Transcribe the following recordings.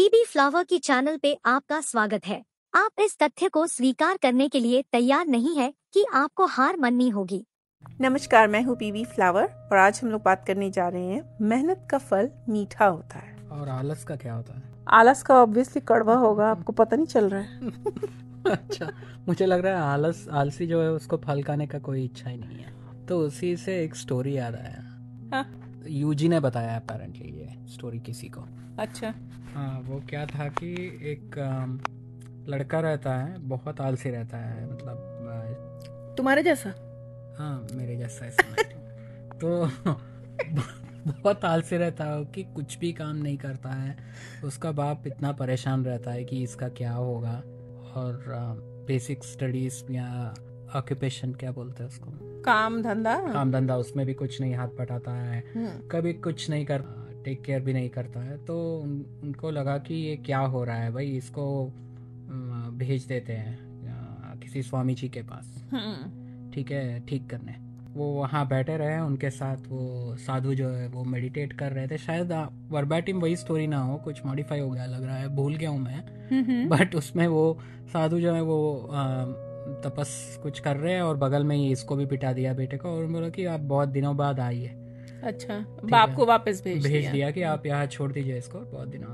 बीबी flower की channel पे आपका स्वागत है आप इस तथ्य को स्वीकार करने के लिए तैयार नहीं है कि आपको हार माननी होगी नमस्कार मैं हूँ बीबी फ्लावर और आज हम लोग बात करने जा रहे हैं मेहनत का फल मीठा होता है और आलस का क्या होता है आलस का ऑब्वियसली कड़वा होगा आपको पता नहीं चल रहा है अच्छा मुझे लग रहा है आलस आलसी जो है उसको फल खाने का कोई इच्छा ही नहीं है तो उसी से एक स्टोरी याद आया हाँ। यूजी ने बताया अपेरेंटली ये स्टोरी किसी को अच्छा हाँ वो क्या था कि एक लड़का रहता है बहुत आलसी रहता है मतलब तुम्हारे जैसा हाँ मेरे जैसा है तो बहुत आलसी रहता है कि कुछ भी काम नहीं करता है उसका बाप इतना परेशान रहता है कि इसका क्या होगा और बेसिक स्टडीज या ऑक्यूपेशन क्या बोलते हैं उसको काम धंधा काम धंधा उसमें भी कुछ नहीं हाथ पटाता है हम्म। कभी कुछ नहीं कर टेक केयर भी नहीं करता है तो उनको लगा कि ये क्या हो रहा है भाई इसको भेज देते हैं किसी स्वामी जी के पास हम्म। ठीक है ठीक करने वो वहाँ बैठे रहे उनके साथ वो साधु जो है वो मेडिटेट कर रहे थे शायद वर्बैटिम वही स्टोरी ना हो कुछ मॉडिफाई हो गया लग रहा है भूल गया हूँ मैं बट उसमें वो साधु जो है वो तपस कुछ कर रहे हैं और बगल में ही इसको भी पिटा दिया बेटे को और बोला कि आप बहुत दिनों बाद आई है अच्छा बाप को वापस भेज भेज दिया, कि आप यहाँ छोड़ दीजिए इसको बहुत दिन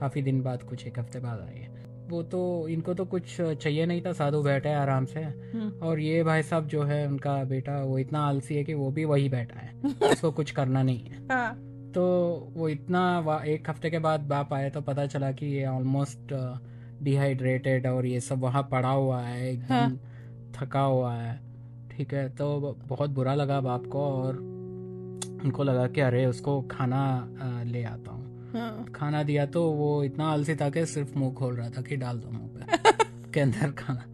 काफ़ी दिन बाद कुछ एक हफ्ते बाद आइए वो तो इनको तो कुछ चाहिए नहीं था साधु बैठे आराम से हम्म। और ये भाई साहब जो है उनका बेटा वो इतना आलसी है कि वो भी वही बैठा है उसको कुछ करना नहीं है हाँ। तो वो इतना एक हफ्ते के बाद बाप आए तो पता चला कि ये ऑलमोस्ट डिहाइड्रेटेड uh, और ये सब वहाँ पड़ा हुआ है एकदम हाँ। थका हुआ है ठीक है तो बहुत बुरा लगा बाप को और उनको लगा कि अरे उसको खाना ले आता हूँ हाँ। खाना दिया तो वो इतना आलसी था कि सिर्फ मुंह खोल रहा था कि डाल दो मुंह पे के अंदर खाना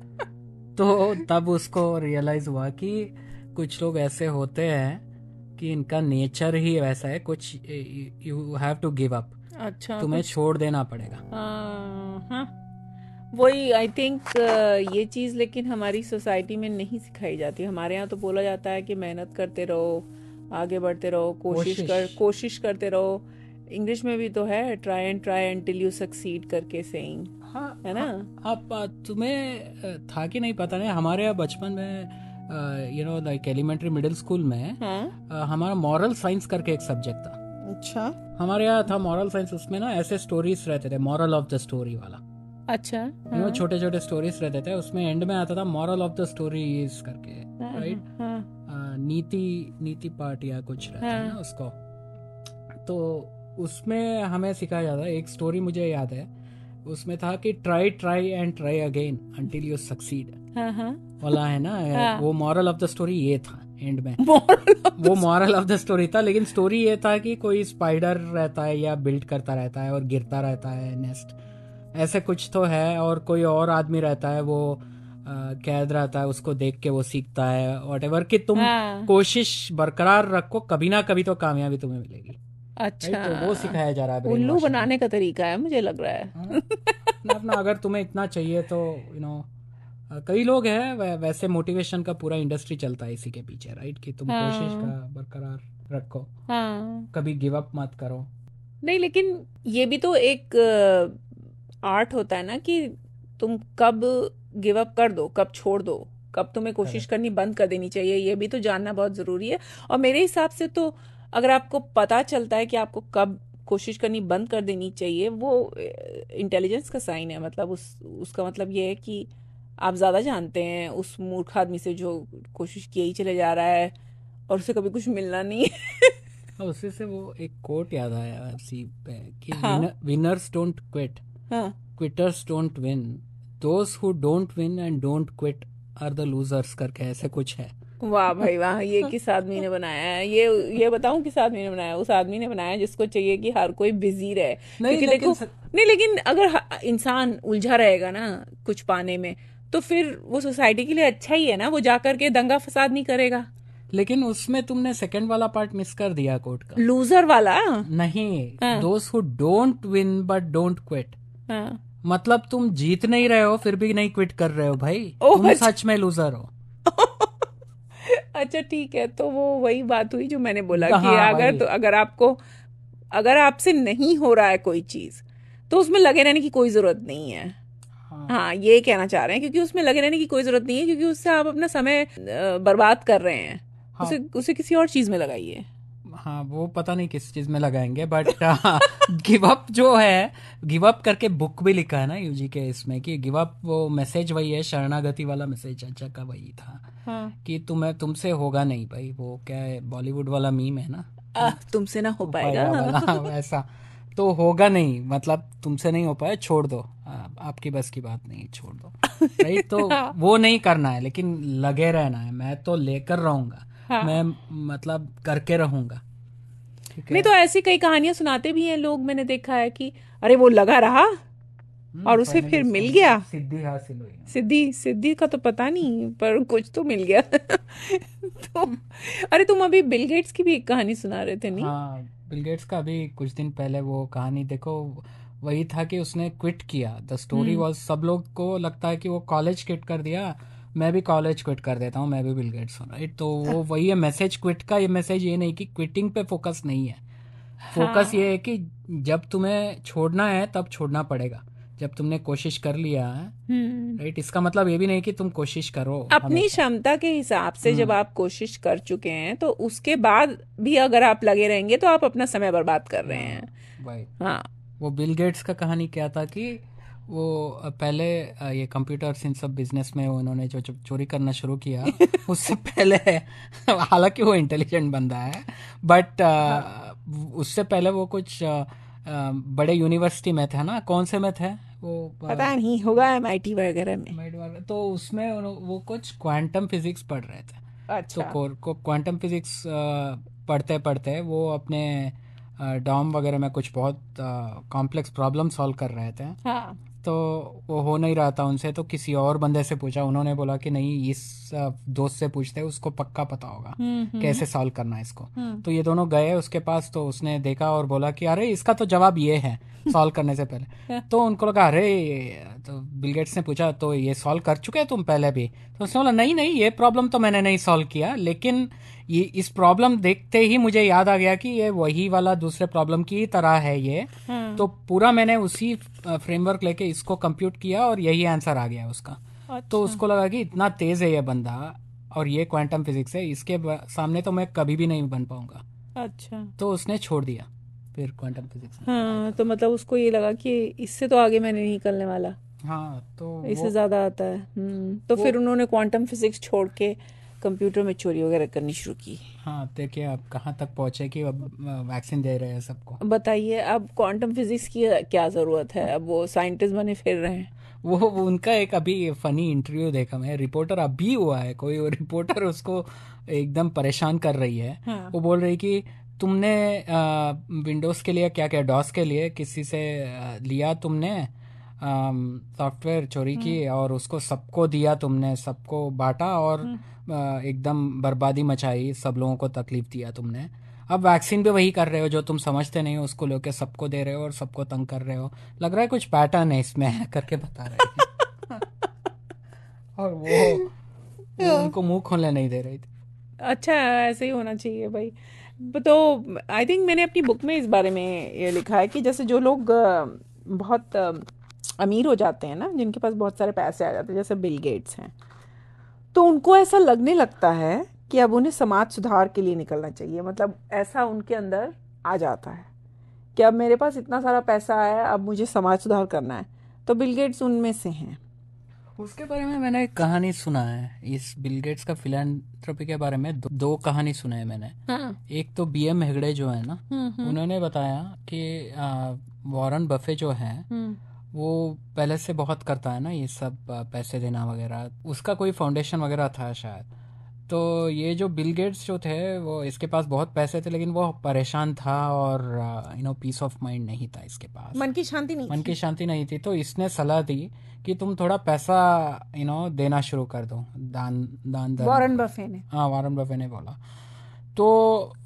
तो तब उसको रियलाइज हुआ कि कुछ लोग ऐसे होते हैं कि इनका नेचर ही वैसा है कुछ you have to give up अच्छा तुम्हें छोड़ देना पड़ेगा हाँ। वही आई थिंक ये चीज़ लेकिन हमारी सोसाइटी में नहीं सिखाई जाती हमारे यहाँ तो बोला जाता है कि मेहनत करते रहो आगे बढ़ते रहो कोशिश कर कोशिश करते रहो इंग्लिश में भी तो है try and try till you succeed करके सेइंग हाँ, है ना हाँ, तुम्हें था कि नहीं पता नहीं हमारे यहाँ बचपन में you know like elementary middle school में हाँ? हमारा मॉरल साइंस करके एक सब्जेक्ट था अच्छा हमारे यहाँ था मॉरल साइंस उसमें ना ऐसे स्टोरीज रहते थे मॉरल ऑफ द स्टोरी वाला अच्छा हाँ? छोटे छोटे स्टोरीज रहते थे उसमें एंड में आता था मॉरल ऑफ द स्टोरीज करके राइट हाँ, हाँ, हाँ। नीति नीति पार्ट या कुछ रहता है ना हाँ। उसको तो उसमें हमें सिखाया जाता है एक स्टोरी मुझे याद है उसमें था कि try try and try again until you succeed वाला है ना हाँ. वो मॉरल ऑफ द स्टोरी ये था एंड में वो मॉरल ऑफ द स्टोरी था लेकिन स्टोरी ये था कि कोई स्पाइडर रहता है या बिल्ड करता रहता है और गिरता रहता है नेस्ट ऐसे कुछ तो है और कोई और आदमी रहता है वो कैद रहता है उसको देख के वो सीखता है वट की तुम हाँ। कोशिश बरकरार रखो कभी ना कभी तो कामयाबी तुम्हें मिलेगी अच्छा तो वो सिखाया जा रहा है उल्लू बनाने का तरीका है मुझे लग रहा है हाँ, अपना अगर तुम्हें इतना चाहिए तो यू नो कई लोग हैं वैसे मोटिवेशन का पूरा इंडस्ट्री चलता है इसी के पीछे राइट कि तुम हाँ। कोशिश का बरकरार रखो हाँ। कभी गिव अप मत करो नहीं लेकिन ये भी तो एक आर्ट होता है ना कि तुम कब गिव अप कर दो कब छोड़ दो कब तुम्हें कोशिश करनी बंद कर देनी चाहिए ये भी तो जानना बहुत जरूरी है और मेरे हिसाब से तो अगर आपको पता चलता है कि आपको कब कोशिश करनी बंद कर देनी चाहिए वो इंटेलिजेंस का साइन है मतलब उस उसका मतलब ये है कि आप ज़्यादा जानते हैं उस मूर्ख आदमी से जो कोशिश किए ही चले जा रहा है और उसे कभी कुछ मिलना नहीं है हाँ, उससे से वो एक कोट याद आया कि हाँ। Winners don't quit quitters don't win दोस्त who don't win and don't quit are the losers करके ऐसे कुछ है वाह भाई वाह ये किस आदमी ने बनाया है ये ये बताऊं किस आदमी ने बनाया उस आदमी ने बनाया जिसको चाहिए कि हर कोई बिजी रहे नहीं, क्योंकि देखो सक... नहीं लेकिन अगर इंसान उलझा रहेगा ना कुछ पाने में तो फिर वो सोसाइटी के लिए अच्छा ही है ना वो जाकर के दंगा फसाद नहीं करेगा लेकिन उसमें तुमने सेकंड वाला पार्ट मिस कर दिया कोर्ट का लूजर वाला नहीं दोस्त who don't win but don't quit मतलब तुम जीत नहीं रहे हो फिर भी नहीं क्विट कर रहे हो भाई तुम अच्छा। सच में लूजर हो अच्छा ठीक है तो वो वही बात हुई जो मैंने बोला कि हाँ, अगर तो अगर आपको अगर आपसे नहीं हो रहा है कोई चीज तो उसमें लगे रहने की कोई जरूरत नहीं है हाँ, हाँ ये कहना चाह रहे हैं क्योंकि उसमें लगे रहने की कोई जरूरत नहीं है क्योंकि उससे आप अपना समय बर्बाद कर रहे हैं हाँ। उसे उसे किसी और चीज में लगाइए हाँ वो पता नहीं किस चीज में लगाएंगे बट गिव अप जो है गिव अप करके बुक भी लिखा है ना यूजी के इसमें कि गिव अप वो मैसेज वही है शरणागति वाला मैसेज अच्छा का वही था हाँ. कि तुम्हें तुमसे होगा नहीं भाई वो क्या है बॉलीवुड वाला मीम है ना तुमसे ना हो पाएगा हाँ, वैसा तो होगा नहीं मतलब तुमसे नहीं हो पाया छोड़ दो आपकी बस की बात नहीं छोड़ दो राइट तो हाँ। वो नहीं करना है लेकिन लगे रहना है मैं तो लेकर रहूंगा हाँ। मैं मतलब करके रहूंगा नहीं तो ऐसी कई कहानियां सुनाते भी हैं लोग मैंने देखा है कि अरे वो लगा रहा हम्म, और उसे फिर मिल गया सिद्धि हासिल हुई सिद्धि सिद्धि का तो पता नहीं पर कुछ तो मिल गया तो अरे तुम अभी बिल गेट्स की भी एक कहानी सुना रहे थे नहीं हाँ बिल गेट्स का अभी कुछ दिन पहले वो कहानी देखो वही था कि उसने क्विट किया द स्टोरी वॉज सब लोग को लगता है कि वो कॉलेज क्विट कर दिया मैं भी कॉलेज क्विट कर देता हूँ मैं भी बिल गेट्स हूँ राइट तो वो वही है मैसेज क्विट का ये मैसेज ये नहीं कि क्विटिंग पे फोकस नहीं है फोकस हाँ। ये है कि जब तुम्हें छोड़ना है तब छोड़ना पड़ेगा जब तुमने कोशिश कर लिया है राइट हम्म। इसका मतलब ये भी नहीं कि तुम कोशिश करो अपनी क्षमता के हिसाब से जब हम्म। आप कोशिश कर चुके हैं तो उसके बाद भी अगर आप लगे रहेंगे तो आप अपना समय बर्बाद कर रहे हैं हाँ, हाँ। वो बिल गेट्स का कहानी क्या था कि वो पहले ये कंप्यूटर्स इन सब बिजनेस में उन्होंने जो चोरी करना शुरू किया उससे पहले हालांकि वो इंटेलिजेंट बंदा है बट हाँ। उससे पहले वो कुछ बड़े यूनिवर्सिटी में था ना कौन से में थे वो पता नहीं होगा एमआईटी वगैरह में तो उसमें वो कुछ क्वांटम फिजिक्स पढ़ रहे थे अच्छा तो को क्वांटम फिजिक्स पढ़ते पढ़ते वो अपने डॉम वगैरह में कुछ बहुत कॉम्प्लेक्स प्रॉब्लम सॉल्व कर रहे थे हाँ. तो वो हो नहीं रहा था उनसे तो किसी और बंदे से पूछा उन्होंने बोला कि नहीं इस दोस्त से पूछते उसको पक्का पता होगा हम्म, हम्म। कैसे सॉल्व करना है इसको हम्म। तो ये दोनों गए उसके पास तो उसने देखा और बोला कि अरे इसका तो जवाब ये है सॉल्व करने से पहले तो उनको लगा अरे तो बिलगेट्स ने पूछा तो ये सॉल्व कर चुके तुम पहले भी तो उसने बोला नहीं नहीं ये प्रॉब्लम तो मैंने नहीं सॉल्व किया लेकिन ये इस प्रॉब्लम देखते ही मुझे याद आ गया कि ये वही वाला दूसरे प्रॉब्लम की तरह है ये हम्म। तो पूरा मैंने उसी फ्रेमवर्क लेके इसको कंप्यूट किया और यही आंसर आ गया उसका तो अच्छा। तो उसको लगा कि इतना तेज है ये बंदा और ये क्वांटम फिजिक्स है इसके सामने तो मैं कभी भी नहीं बन पाऊंगा अच्छा तो उसने छोड़ दिया फिर क्वांटम फिजिक्स हाँ तो मतलब उसको ये लगा कि इससे तो आगे मैंने नहीं निकलने वाला हाँ तो इससे ज्यादा आता है हम्म, तो फिर उन्होंने क्वांटम फिजिक्स छोड़ के कंप्यूटर में चोरी वगैरह करनी शुरू की हाँ देखिए आप कहाँ तक पहुँचे कि अब वैक्सीन दे रहे हैं सबको बताइए अब क्वांटम फिजिक्स की क्या ज़रूरत है अब वो साइंटिस्ट बने फिर रहे हैं वो, उनका एक अभी फनी इंटरव्यू देखा मैं रिपोर्टर अभी हुआ है कोई रिपोर्टर उसको एकदम परेशान कर रही है हाँ। वो बोल रही कि तुमने विंडोज़ के लिए क्या क्या डॉस के लिए किसी से लिया तुमने सॉफ्टवेयर um, चोरी की हम्म। और उसको सबको दिया तुमने सबको बांटा और हम्म। एकदम बर्बादी मचाई सब लोगों को तकलीफ दिया तुमने अब वैक्सीन भी वही कर रहे हो जो तुम समझते नहीं हो उसको लेके सबको दे रहे हो और सबको तंग कर रहे हो लग रहा है कुछ पैटर्न है इसमें करके बता रहे और वो, वो हाँ। उनको मुंह खोलने नहीं दे रही थी अच्छा ऐसे ही होना चाहिए भाई तो आई थिंक मैंने अपनी बुक में इस बारे में ये लिखा है कि जैसे जो लोग बहुत अमीर हो जाते हैं ना जिनके पास बहुत सारे पैसे आ जाते हैं जैसे बिल गेट्स हैं तो उनको ऐसा लगने लगता है कि अब उन्हें समाज सुधार के लिए निकलना चाहिए मतलब ऐसा उनके अंदर आ जाता है कि अब मेरे पास इतना सारा पैसा आया अब मुझे समाज सुधार करना है तो बिल गेट्स उनमें से हैं उसके बारे में मैंने एक कहानी सुना है इस बिल गेट्स का फिलेंथ्रोपी के बारे में दो, दो कहानी सुना है मैंने हाँ। एक तो बी एम हेगड़े जो है ना हम्म, हम्म। उन्होंने बताया कि वॉरन बफे जो है हम्म। वो पहले से बहुत करता है ना ये सब पैसे देना वगैरह उसका कोई फाउंडेशन वगैरह था शायद तो ये जो बिल गेट्स जो थे वो इसके पास बहुत पैसे थे लेकिन वो परेशान था और you know peace of mind नहीं था इसके पास मन की शांति नहीं मन की शांति नहीं थी तो इसने सलाह दी कि तुम थोड़ा पैसा यू नो देना शुरू कर दो दान दान वारन बफे ने हाँ वारन बफे ने बोला तो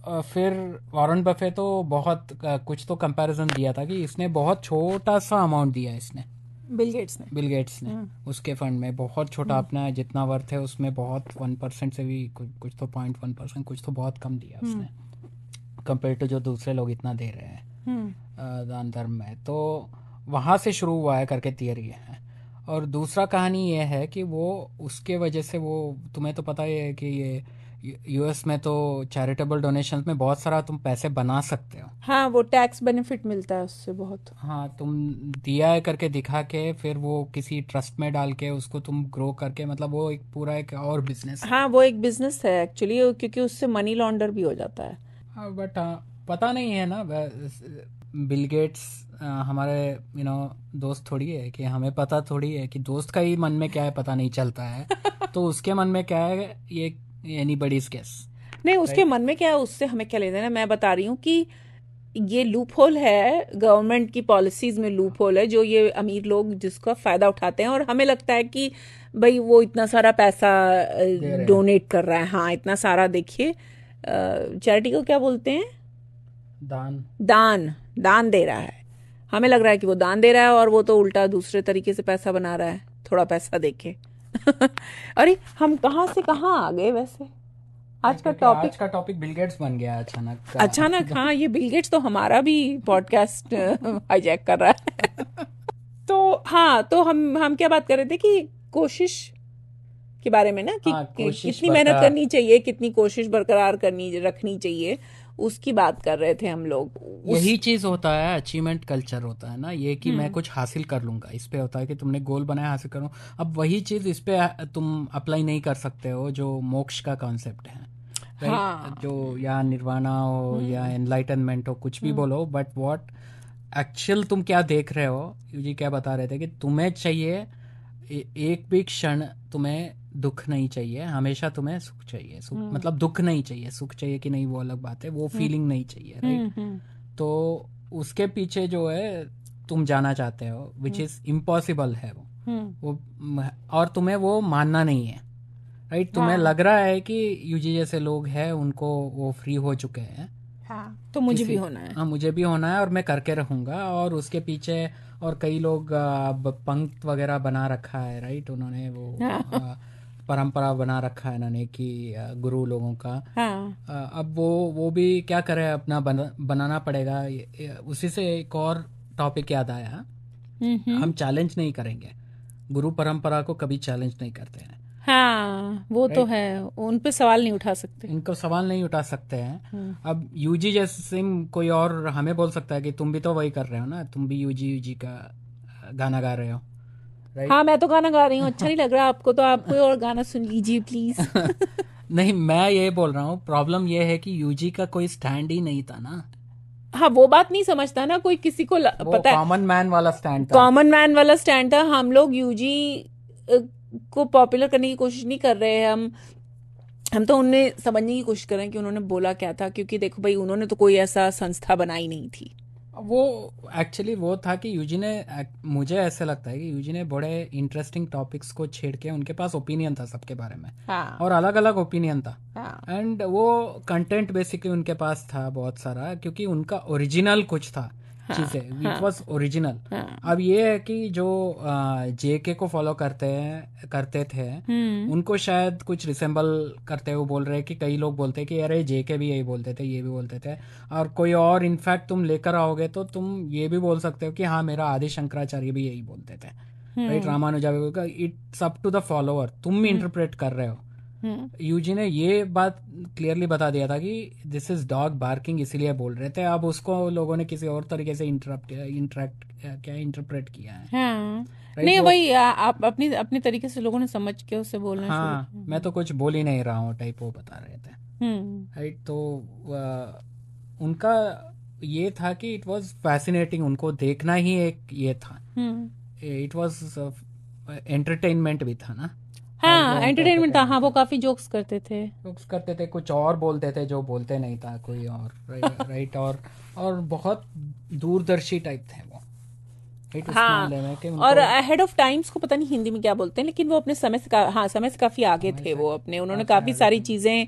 फिर वॉरेन बफे तो बहुत कुछ तो कंपैरिजन दिया था कि इसने बहुत छोटा सा अमाउंट दिया इसने बिल गेट्स ने बिल गेट्स ने हम्म। उसके फंड में बहुत छोटा हम्म। अपना जितना वर्थ है उसमें बहुत वन परसेंट से भी कुछ तो पॉइंट वन परसेंट कुछ तो बहुत कम दिया हम्म। उसने कंपेयर टू जो दूसरे लोग इतना दे रहे हैं दान धर्म में तो वहां से शुरू हुआ है करके थियरी है और दूसरा कहानी यह है कि वो उसके वजह से वो तुम्हें तो पता ही है कि ये यूएस में तो चैरिटेबल डोनेशन में बहुत सारा तुम पैसे बना सकते हो हाँ वो टैक्स बेनिफिट मिलता है उससे बहुत हाँ तुम दिया है करके दिखा के फिर वो किसी ट्रस्ट में डाल के उसको तुम ग्रो करके मतलब वो एक पूरा एक और बिजनेस हाँ वो एक बिजनेस है एक्चुअली क्योंकि उससे मनी लॉन्डर भी हो जाता है हाँ बट हाँ पता नहीं है ना बिलगेट्स हमारे यू you नो know, दोस्त थोड़ी है कि हमें पता थोड़ी है कि दोस्त का ही मन में क्या है पता नहीं चलता है तो उसके मन में क्या है ये एनी एनीबडीज गेस नहीं उसके right? मन में क्या है उससे हमें क्या लेना है मैं बता रही हूँ कि ये लूप होल है गवर्नमेंट की पॉलिसीज में लूप होल है जो ये अमीर लोग जिसका फायदा उठाते हैं और हमें लगता है कि भाई वो इतना सारा पैसा डोनेट कर रहा है हाँ इतना सारा देखिए चैरिटी को क्या बोलते हैं दान दान दान दे रहा है हमें लग रहा है कि वो दान दे रहा है और वो तो उल्टा दूसरे तरीके से पैसा बना रहा है थोड़ा पैसा देखे अरे हम कहाँ से कहाँ आ गए वैसे आज का टॉपिक आज का टॉपिक बिलगेट्स बन गया अचानक अचानक हाँ ये बिलगेट्स तो हमारा भी पॉडकास्ट हाईजैक कर रहा है तो हाँ तो हम हम क्या बात कर रहे थे कि कोशिश के बारे में ना कि हाँ, कितनी मेहनत करनी चाहिए कितनी कोशिश बरकरार करनी रखनी चाहिए उसकी बात कर रहे थे हम लोग उस... यही चीज होता है अचीवमेंट कल्चर होता है ना ये कि मैं हम्म। कुछ हासिल कर लूंगा इस पे होता है कि तुमने गोल बनाया हासिल करो अब वही चीज इस पे तुम अप्लाई नहीं कर सकते हो जो मोक्ष का कॉन्सेप्ट है हाँ. जो या निर्वाणा हो हम्म। या एनलाइटनमेंट हो कुछ भी हम्म। बोलो बट वॉट एक्चुअल तुम क्या देख रहे हो जी क्या बता रहे थे कि तुम्हें चाहिए एक भी क्षण तुम्हें दुख नहीं चाहिए हमेशा तुम्हें सुख चाहिए सुख हम्म। मतलब दुख नहीं चाहिए सुख चाहिए कि नहीं वो अलग बात है वो फीलिंग हम्म। नहीं चाहिए राइट हम्म, तो उसके पीछे जो है तुम जाना चाहते हो विच इज इम्पॉसिबल है वो वो और तुम्हें वो मानना नहीं है राइट तुम्हें हाँ। लग रहा है कि यूजी जैसे लोग हैं उनको वो फ्री हो चुके हैं हाँ, तो मुझे भी होना है हाँ मुझे भी होना है और मैं करके रहूंगा और उसके पीछे और कई लोग पंक्त वगैरह बना रखा है राइट उन्होंने वो हाँ, परंपरा बना रखा है इन्होंने कि गुरु लोगों का हाँ। अब वो वो भी क्या करे अपना बन, बनाना पड़ेगा उसी से एक और टॉपिक याद आया हम चैलेंज नहीं करेंगे गुरु परंपरा को कभी चैलेंज नहीं करते हैं हाँ वो तो है उन पे सवाल नहीं उठा सकते इनको सवाल नहीं उठा सकते हैं हम्म। अब यूजी जैसे सिम कोई और हमें बोल सकता है कि तुम भी तो वही कर रहे हो ना तुम भी यूजी यूजी का गाना गा रहे हो right? हाँ मैं तो गाना गा रही हूँ अच्छा नहीं लग रहा आपको तो आप कोई और गाना सुन लीजिए प्लीज नहीं मैं ये बोल रहा हूँ प्रॉब्लम ये है कि यूजी का कोई स्टैंड ही नहीं था ना हाँ वो बात नहीं समझता ना कोई किसी को ल, पता है कॉमन मैन वाला स्टैंड कॉमन मैन वाला स्टैंड था हम लोग यूजी को पॉपुलर करने की कोशिश नहीं कर रहे हैं हम हम तो उन्हें समझने की कोशिश कर रहे हैं कि उन्होंने बोला क्या था क्योंकि देखो भाई उन्होंने तो कोई ऐसा संस्था बनाई नहीं थी वो एक्चुअली वो था कि यूजी ने मुझे ऐसे लगता है कि यूजी ने बड़े इंटरेस्टिंग टॉपिक्स को छेड़ के उनके पास ओपिनियन था सबके बारे में हाँ. और अलग अलग ओपिनियन था एंड हाँ. वो कंटेंट बेसिकली उनके पास था बहुत सारा क्योंकि उनका ओरिजिनल कुछ था चीज है इट वॉज ओरिजिनल अब ये है कि जो जेके को फॉलो करते हैं करते थे हम्म। उनको शायद कुछ रिसेंबल करते हुए बोल रहे कि कई लोग बोलते कि अरे जेके भी यही बोलते थे ये भी बोलते थे और कोई और इनफैक्ट तुम लेकर आओगे तो तुम ये भी बोल सकते हो कि हाँ मेरा आदि शंकराचार्य भी यही बोलते थे right Ramanuja it's up to the follower तुम भी इंटरप्रेट हम्म। कर रहे हो हम्म। यूजी ने ये बात क्लियरली बता दिया था कि दिस इज डॉग बार्किंग इसीलिए बोल रहे थे अब उसको लोगों ने किसी और तरीके से इंटरप्ट इंटरेक्ट क्या इंटरप्रेट किया है हाँ। नहीं वही आप अपनी अपने तरीके से लोगों ने समझ के उसे बोलना हाँ मैं तो कुछ बोल ही नहीं रहा हूँ टाइप वो बता रहे थे राइट हम्म। तो उनका ये था कि इट वाज फैसिनेटिंग उनको देखना ही एक ये था इट वाज एंटरटेनमेंट भी था ना हाँ एंटरटेनमेंट था हाँ वो काफी जोक्स करते थे जोक्स करते थे कुछ और बोलते थे जो बोलते नहीं था कोई और राइट और और बहुत दूरदर्शी टाइप थे वो हाँ और हेड ऑफ टाइम्स को पता नहीं हिंदी में क्या बोलते हैं लेकिन वो अपने समय से हाँ समय से काफी आगे थे वो अपने उन्होंने काफी सारी चीजें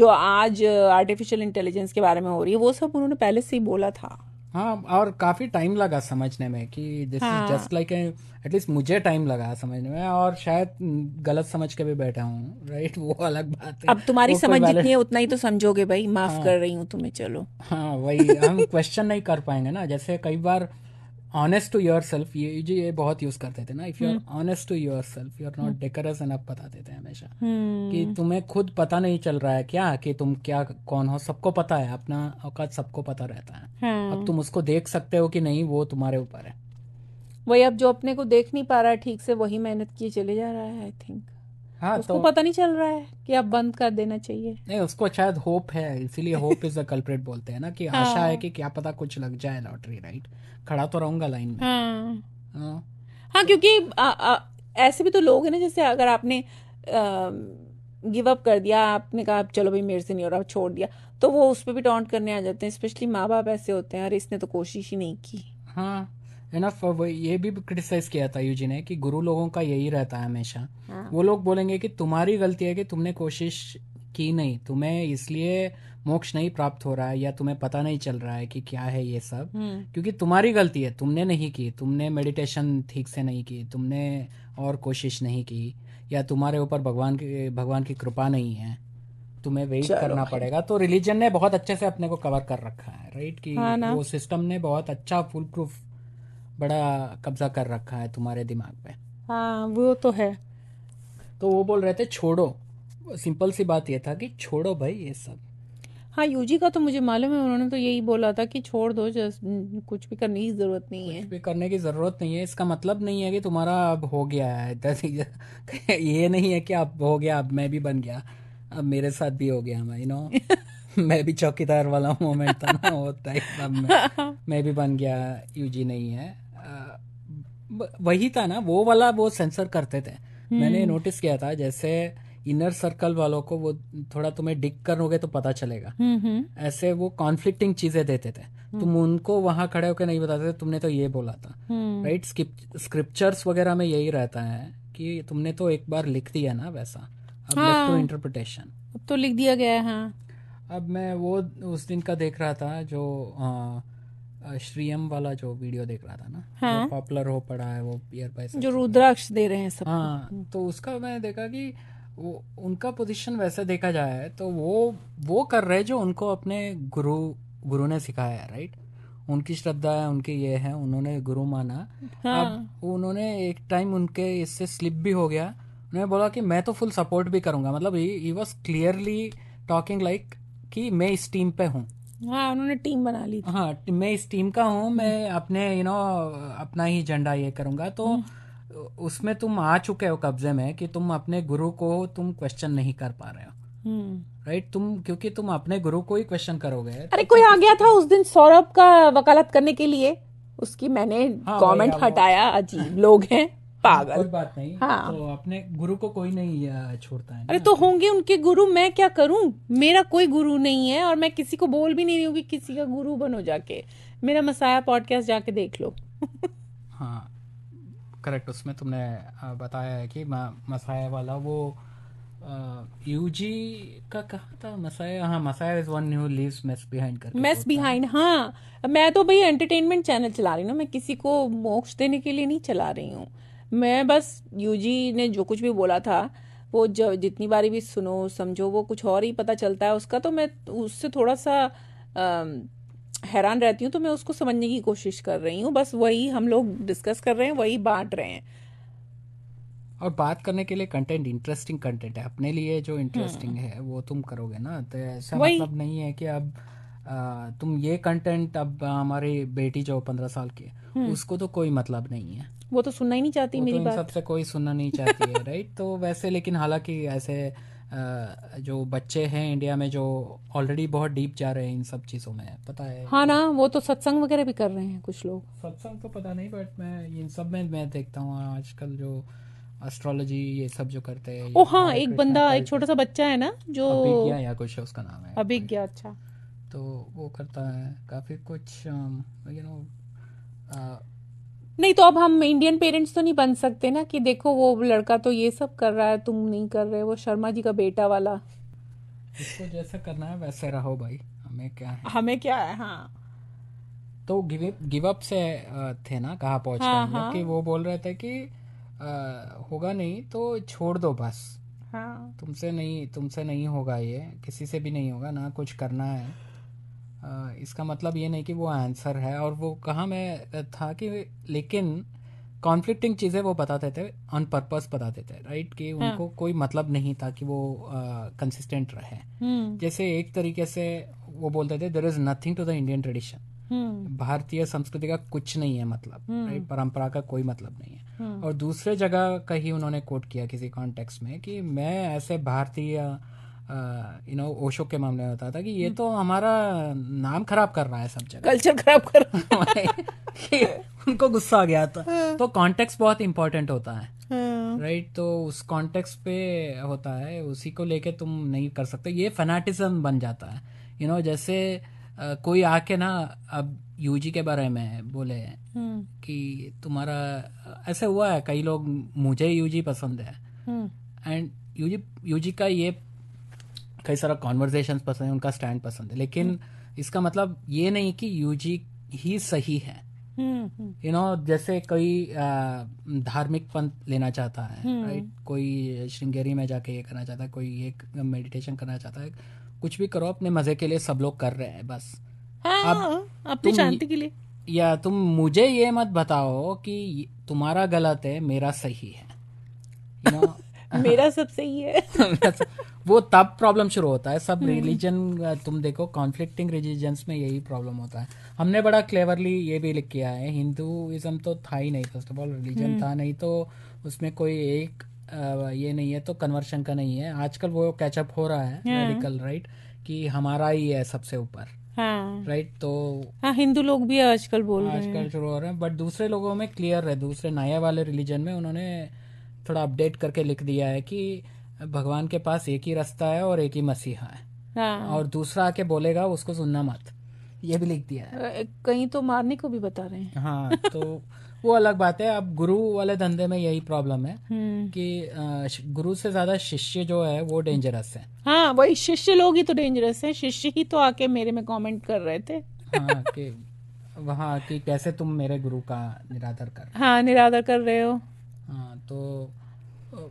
जो आज आर्टिफिशियल इंटेलिजेंस के बारे में हो रही है वो सब उन्होंने पहले से ही बोला था हाँ और काफी टाइम लगा समझने में कि this is just like at least मुझे टाइम लगा समझने में और शायद गलत समझ के भी बैठा हूँ राइट right? वो अलग बात है अब तुम्हारी समझ जितनी है उतना ही तो समझोगे भाई माफ हाँ, कर रही हूँ तुम्हें चलो हाँ वही हम क्वेश्चन नहीं कर पाएंगे ना जैसे कई बार ऑनेस्ट टू योर सेल्फ ये जो ये बहुत यूज करते थे ना if you are honest to yourself you are not decorous and आप बता देते हैं हमेशा हम्म। कि तुम्हें खुद पता नहीं चल रहा है क्या कि तुम क्या कौन हो सबको पता है अपना औकात सबको पता रहता है hmm. अब तुम उसको देख सकते हो कि नहीं वो तुम्हारे ऊपर है वही अब जो अपने को देख नहीं पा रहा है ठीक से वही मेहनत किए चले जा रहा है आई थिंक हाँ उसको तो, पता नहीं चल रहा है कि अब बंद कर देना चाहिए नहीं उसको शायद होप है इसीलिए होप इज द कल्प्रेट बोलते हैं ना कि हाँ, आशा है कि क्या पता कुछ लग जाए लॉटरी राइट खड़ा तो रहूंगा लाइन में हाँ, हाँ, हाँ क्योंकि आ, आ, ऐसे भी तो लोग हैं ना जैसे अगर आपने गिव अप कर दिया आपने कहा चलो भाई मेरे से नहीं हो रहा छोड़ दिया तो वो उस पर भी टॉन्ट करने आ जाते हैं स्पेशली माँ बाप ऐसे होते हैं अरे इसने तो कोशिश ही नहीं की हाँ है ना ये भी क्रिटिसाइज किया था यूजी ने कि गुरु लोगों का यही रहता है हमेशा हाँ. वो लोग बोलेंगे कि तुम्हारी गलती है कि तुमने कोशिश की नहीं तुम्हें इसलिए मोक्ष नहीं प्राप्त हो रहा है या तुम्हें पता नहीं चल रहा है कि क्या है ये सब हम्म। क्योंकि तुम्हारी गलती है तुमने नहीं की तुमने मेडिटेशन ठीक से नहीं की तुमने और कोशिश नहीं की या तुम्हारे ऊपर भगवान की भगवान की कृपा नहीं है तुम्हें वेट करना पड़ेगा तो रिलीजन ने बहुत अच्छे से अपने को कवर कर रखा है राइट कि हाँ वो सिस्टम ने बहुत अच्छा फुल प्रूफ बड़ा कब्जा कर रखा है तुम्हारे दिमाग पे हाँ वो तो है तो वो बोल रहे थे छोड़ो सिंपल सी बात ये था कि छोड़ो भाई ये सब हाँ यूजी का तो मुझे मालूम है उन्होंने तो यही बोला था कि छोड़ दो कुछ भी करने की जरूरत नहीं है कुछ भी करने की जरूरत नहीं है इसका मतलब नहीं है कि तुम्हारा अब हो गया है ये नहीं है कि अब हो गया अब मैं भी बन गया अब मेरे साथ भी हो गया मैं यू नो मैं भी चौकीदार वाला मोमेंट था ना होता टाइप मैं, मैं भी बन गया यूजी नहीं है वही था ना वो वाला वो सेंसर करते थे हम्म। मैंने नोटिस किया था जैसे इनर सर्कल वालों को वो थोड़ा तुम्हें डिग करोगे तो पता चलेगा हम्म, हम्म। ऐसे वो कॉन्फ्लिक्टिंग चीजें देते थे तुम उनको वहां खड़े होकर नहीं बताते तुमने तो ये बोला था राइट स्क्रिप्चर्स वगैरह में यही रहता है कि तुमने तो एक बार लिख दिया ना वैसा अब हाँ, इंटरप्रिटेशन तो लिख दिया गया है हाँ। अब मैं वो उस दिन का देख रहा था जो आ, हाँ, श्रीयम वाला जो वीडियो देख रहा था ना हाँ? पॉपुलर हो पड़ा है वो पियर पैसे जो रुद्राक्ष दे रहे हैं सब हाँ तो उसका मैंने देखा कि वो उनका पोजीशन वैसे देखा जाए तो वो वो कर रहे जो उनको अपने गुरु गुरु ने सिखाया है राइट उनकी श्रद्धा है उनके ये है उन्होंने गुरु माना हाँ। अब उन्होंने एक टाइम उनके इससे स्लिप भी हो गया उन्होंने बोला कि मैं तो फुल सपोर्ट भी करूंगा मतलब he was clearly talking like कि मैं इस टीम पे हूँ हाँ उन्होंने टीम बना ली थी। हाँ मैं इस टीम का हूँ मैं हम्म। अपने यू नो अपना ही झंडा ये करूंगा तो हम्म। उसमें तुम आ चुके हो कब्जे में कि तुम अपने गुरु को तुम क्वेश्चन नहीं कर पा रहे हो राइट हम्म। right? तुम क्योंकि तुम अपने गुरु को ही क्वेश्चन करोगे अरे कोई आ गया था उस दिन सौरभ का वकालत करने के लिए उसकी मैंने हाँ, कमेंट हटाया अजीब लोग हैं पागल कोई बात नहीं हाँ तो अपने गुरु को कोई नहीं छोड़ता है अरे तो होंगे उनके गुरु मैं क्या करूं मेरा कोई गुरु नहीं है और मैं किसी को बोल भी नहीं रही हूँ कि किसी का गुरु बनो जाके मेरा मसाया पॉडकास्ट जाके देख लो हाँ करेक्ट उसमें तुमने बताया है कि मसाया वाला वो यूजी का कहा था मसाया हाँ messiah is one who leaves mess behind कर मेस बिहाइंड हाँ मैं तो भाई एंटरटेनमेंट चैनल चला रही हूँ मैं किसी को मोक्ष देने के लिए नहीं चला रही हूँ मैं बस यूजी ने जो कुछ भी बोला था वो जब जितनी बारी भी सुनो समझो वो कुछ और ही पता चलता है उसका तो मैं उससे थोड़ा सा आ, हैरान रहती हूँ तो मैं उसको समझने की कोशिश कर रही हूँ बस वही हम लोग डिस्कस कर रहे हैं वही बांट रहे हैं और बात करने के लिए कंटेंट इंटरेस्टिंग कंटेंट है अपने लिए जो इंटरेस्टिंग हम्म। है वो तुम करोगे ना तो ऐसा मतलब नहीं है कि अब आ, तुम ये कंटेंट अब हमारी बेटी जो पंद्रह साल की है हम्म। उसको तो कोई मतलब नहीं है वो तो सुनना ही नहीं चाहती तो मेरी तो बात सबसे कोई सुनना नहीं चाहती है राइट तो वैसे लेकिन हालांकि ऐसे जो बच्चे हैं इंडिया में जो ऑलरेडी बहुत डीप जा रहे हैं इन सब चीजों में पता है हाँ ना वो तो सत्संग वगैरह भी कर रहे हैं कुछ लोग सत्संग तो पता नहीं बट मैं इन सब में मैं देखता हूँ आजकल जो एस्ट्रोलॉजी ये सब जो करते हैं ओ हाँ एक बंदा एक छोटा सा बच्चा है ना जो अभिज्ञा या कुछ है उसका नाम है अभिज्ञा अच्छा तो वो करता है काफी कुछ यू um, नो uh, नहीं तो अब हम इंडियन पेरेंट्स तो नहीं बन सकते ना कि देखो वो लड़का तो ये सब कर रहा है तुम नहीं कर रहे वो शर्मा जी का बेटा वाला इसको जैसा करना है वैसे रहो भाई हमें क्या है हमें क्या है हाँ तो गिव अप से थे ना कहा पहुंच हाँ, हाँ. कि वो बोल रहे थे कि आ, होगा नहीं तो छोड़ दो बस हाँ तुमसे नहीं तुमसे नहीं होगा ये किसी से भी नहीं होगा ना कुछ करना है इसका मतलब ये नहीं कि वो आंसर है और वो कहा मैं था कि लेकिन कॉन्फ्लिक्टिंग चीज़ें वो बताते थे ऑन पर्पस बताते थे राइट कि हाँ. कोई मतलब नहीं था कि वो कंसिस्टेंट रहे हुँ. हम्म। जैसे एक तरीके से वो बोलते थे there is nothing to the Indian tradition भारतीय संस्कृति का कुछ नहीं है मतलब राइट हम्म। परंपरा का कोई मतलब नहीं है हम्म। और दूसरे जगह कहीं उन्होंने कोट किया किसी कॉन्टेक्स्ट में कि मैं ऐसे भारतीय यू नो ओशो के मामले में होता था कि ये तो हम्म। हमारा नाम खराब कर रहा है सब जगह कल्चर खराब कर रहा है उनको गुस्सा आ गया था हाँ। तो कॉन्टेक्स बहुत इंपॉर्टेंट होता है राइट हाँ। तो उस कॉन्टेक्स पे होता है उसी को लेके तुम नहीं कर सकते ये फनाटिज्म बन जाता है यू you नो know, जैसे कोई आके ना अब यूजी के बारे में बोले हम्म। कि तुम्हारा ऐसे हुआ है कई लोग मुझे यूजी पसंद है एंड यूजी यूजी का ये कई सारा कॉन्वर्जेशन पसंद है उनका स्टैंड पसंद है लेकिन हम्म। इसका मतलब ये नहीं कि यूजी ही सही है यू हम्म, हम्म। you नो know, जैसे कोई धार्मिक पंथ लेना चाहता है राइट कोई श्रृंगेरी में जाके ये करना चाहता है कोई ये मेडिटेशन करना चाहता है कुछ भी करो अपने मजे के लिए सब लोग कर रहे हैं बस हाँ, अब हाँ, हाँ। अपनी शांति के लिए या तुम मुझे ये मत बताओ कि तुम्हारा गलत है मेरा सही है you know, मेरा सब सही है वो तब प्रॉब्लम शुरू होता है सब रिलीजन हम्म। तुम देखो कॉन्फ्लिक्टिंग रिलीजन्स में यही प्रॉब्लम होता है हमने बड़ा क्लेवरली ये भी लिख किया है हिंदुइज्म तो था ही नहीं फर्स्ट ऑफ ऑल रिलीजन था नहीं तो उसमें कोई एक ये नहीं है तो कन्वर्शन का नहीं है आजकल वो कैचअप हो रहा है मेडिकल हाँ। राइट कि हमारा ही है सबसे ऊपर हाँ, राइट तो हाँ हिंदू लोग भी आजकल बोल रहे हैं आजकल शुरू हो रहे हैं बट दूसरे लोगों में क्लियर है दूसरे नया वाले रिलीजन में उन्होंने थोड़ा अपडेट करके लिख दिया है कि भगवान के पास एक ही रास्ता है और एक ही मसीहा है हाँ। और दूसरा आके बोलेगा उसको सुनना मत ये भी लिख दिया है कहीं तो मारने को भी बता रहे हैं हाँ तो वो अलग बात है अब गुरु वाले धंधे में यही प्रॉब्लम है हम्म। कि गुरु से ज्यादा शिष्य जो है वो डेंजरस है हाँ वही शिष्य लोग ही तो डेंजरस है शिष्य ही तो आके मेरे में कमेंट कर रहे थे हाँ कि वहाँ कि कैसे तुम मेरे गुरु का निरादर कर हाँ निरादर कर रहे हो तो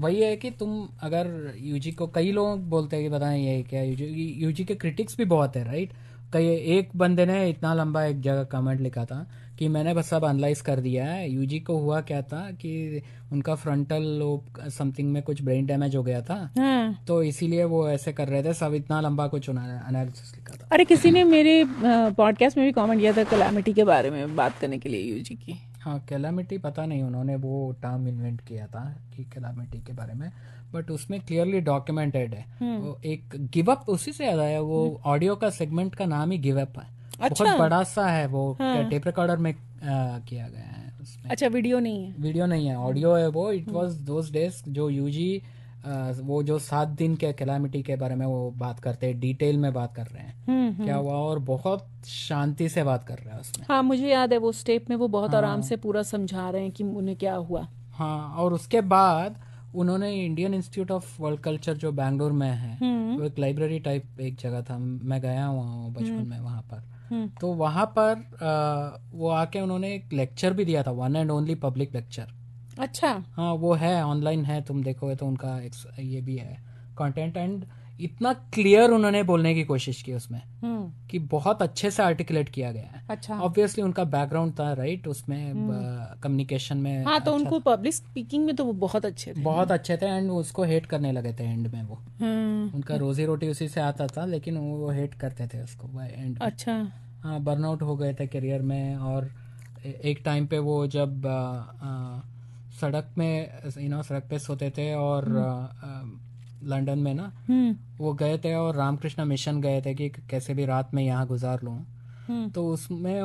वही है कि तुम अगर यूजी को कई लोग बोलते हैं कि बताएं ये क्या यूजी यूजी के क्रिटिक्स भी बहुत है राइट कई एक बंदे ने इतना लंबा एक जगह कमेंट लिखा था कि मैंने बस सब अनलाइज कर दिया है यूजी को हुआ क्या था कि उनका फ्रंटल लोब समथिंग में कुछ ब्रेन डैमेज हो गया था हाँ। तो इसीलिए वो ऐसे कर रहे थे सब इतना लंबा कुछ एनालिसिस लिखा था अरे किसी ने मेरे पॉडकास्ट में भी कमेंट किया था कलामिटी के बारे में बात करने के लिए यूजी की हाँ कैलामिटी पता नहीं उन्होंने वो टर्म इन्वेंट किया था कि कैलामिटी के बारे में बट उसमें क्लियरली डॉक्यूमेंटेड है हम्म। वो एक गिव अप उसी से याद आया वो ऑडियो हम्म। का सेगमेंट का नाम ही गिव अप है अच्छा? बहुत बड़ा सा है वो हाँ। टेप रिकॉर्डर में आ, किया गया है उसमें अच्छा वीडियो नहीं है वीडियो नहीं है ऑडियो है वो इट वाज दोस डेज जो यूजी वो जो सात दिन के कैलामिटी के बारे में वो बात करते हैं डिटेल में बात कर रहे हैं हम्म, हम्म। क्या हुआ और बहुत शांति से बात कर रहे हैं उसमें हाँ मुझे याद है वो स्टेप में वो बहुत आराम हाँ, से पूरा समझा रहे हैं कि उन्हें क्या हुआ हाँ और उसके बाद उन्होंने Indian Institute of World Culture जो बैंगलोर में है हम्म। वो एक लाइब्रेरी टाइप एक जगह था मैं गया हुआ बचपन में वहाँ पर तो वहाँ पर आ, वो आके उन्होंने एक लेक्चर भी दिया था one and only public lecture अच्छा हाँ वो है ऑनलाइन है तुम देखोगे तो उनका ये भी है कंटेंट एंड इतना क्लियर उन्होंने बोलने की कोशिश की उसमें हम्म। कि बहुत अच्छे से आर्टिकुलेट किया गया है अच्छा ऑब्वियसली उनका बैकग्राउंड था राइट उसमें कम्युनिकेशन हम्म। में हाँ तो अच्छा उनको पब्लिक स्पीकिंग में तो वो बहुत अच्छे थे बहुत अच्छे थे एंड उसको हेट करने लगे थे एंड में वो हम्म। उनका रोजी रोटी उसी से आता था लेकिन वो हेट करते थे उसको एंड अच्छा हाँ बर्नआउट हो गए थे करियर में और एक टाइम पे वो जब आ, आ, सड़क में यू नो सड़क पे सोते थे और हम्म। लंदन में ना हम्म। वो गए थे और रामकृष्ण मिशन गए थे कि कैसे भी रात में यहाँ गुजार लू हम्म। तो उसमें